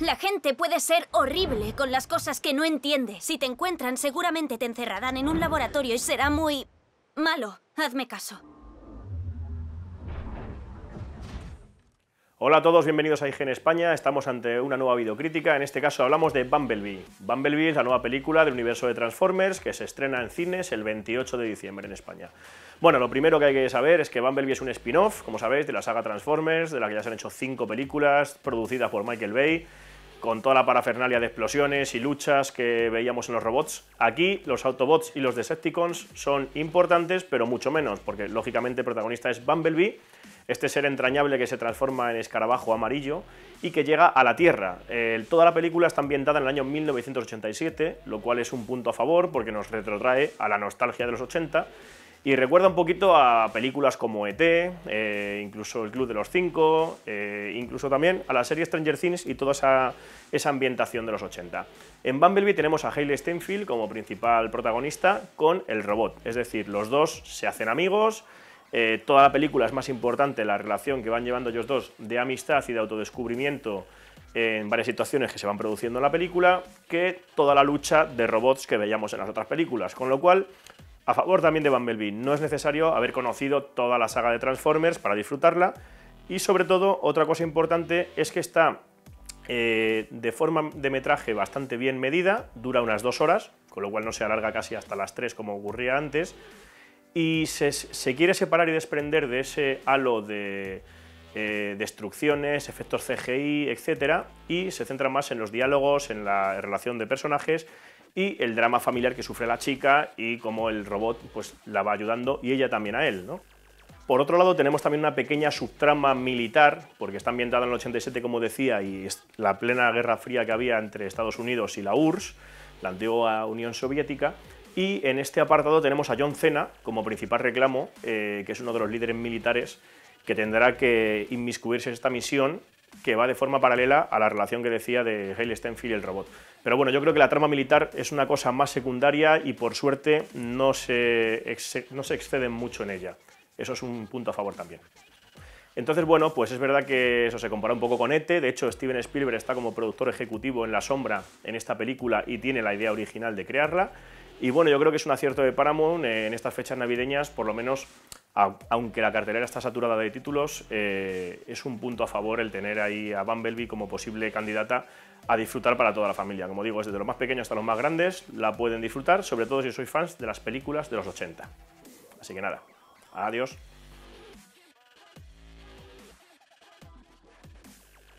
La gente puede ser horrible con las cosas que no entiende. Si te encuentran, seguramente te encerrarán en un laboratorio y será muy... malo. Hazme caso. Hola a todos, bienvenidos a IGN España. Estamos ante una nueva videocrítica. En este caso hablamos de Bumblebee. Bumblebee es la nueva película del universo de Transformers que se estrena en cines el 28 de diciembre en España. Bueno, lo primero que hay que saber es que Bumblebee es un spin-off, como sabéis, de la saga Transformers, de la que ya se han hecho cinco películas producidas por Michael Bay con toda la parafernalia de explosiones y luchas que veíamos en los robots. Aquí los Autobots y los Decepticons son importantes, pero mucho menos, porque lógicamente el protagonista es Bumblebee, este ser entrañable que se transforma en escarabajo amarillo y que llega a la Tierra. toda la película está ambientada en el año 1987, lo cual es un punto a favor porque nos retrotrae a la nostalgia de los 80 y recuerda un poquito a películas como ET, eh, incluso El Club de los Cinco, eh, incluso también a la serie Stranger Things y toda esa, ambientación de los 80. En Bumblebee tenemos a Haley Steinfeld como principal protagonista con el robot, es decir, los dos se hacen amigos, eh, toda la película es más importante la relación que van llevando ellos dos de amistad y de autodescubrimiento en varias situaciones que se van produciendo en la película que toda la lucha de robots que veíamos en las otras películas, con lo cual a favor también de Bumblebee, no es necesario haber conocido toda la saga de Transformers para disfrutarla y sobre todo otra cosa importante es que está eh, de forma de metraje bastante bien medida, dura unas dos horas, con lo cual no se alarga casi hasta las tres como ocurría antes y se, quiere separar y desprender de ese halo de, eh, destrucciones, efectos CGI, etc. Y se centra más en los diálogos, en la relación de personajes y el drama familiar que sufre la chica y cómo el robot pues, la va ayudando y ella también a él. ¿no? Por otro lado, tenemos también una pequeña subtrama militar, porque está ambientada en el 87, como decía, y es la plena guerra fría que había entre Estados Unidos y la URSS, la antigua Unión Soviética. Y en este apartado tenemos a John Cena como principal reclamo, eh, que es uno de los líderes militares que tendrá que inmiscuirse en esta misión que va de forma paralela a la relación que decía de Hale Stenfield y el robot. Pero bueno, yo creo que la trama militar es una cosa más secundaria y por suerte no se, no se exceden mucho en ella. Eso es un punto a favor también. Entonces, bueno, pues es verdad que eso se compara un poco con ETE. De hecho, Steven Spielberg está como productor ejecutivo en la sombra en esta película y tiene la idea original de crearla. Y bueno, yo creo que es un acierto de Paramount en estas fechas navideñas, por lo menos aunque la cartelera está saturada de títulos, eh, es un punto a favor el tener ahí a Bumblebee como posible candidata a disfrutar para toda la familia. Como digo, desde los más pequeños hasta los más grandes, la pueden disfrutar, sobre todo si sois fans de las películas de los 80. Así que nada, adiós.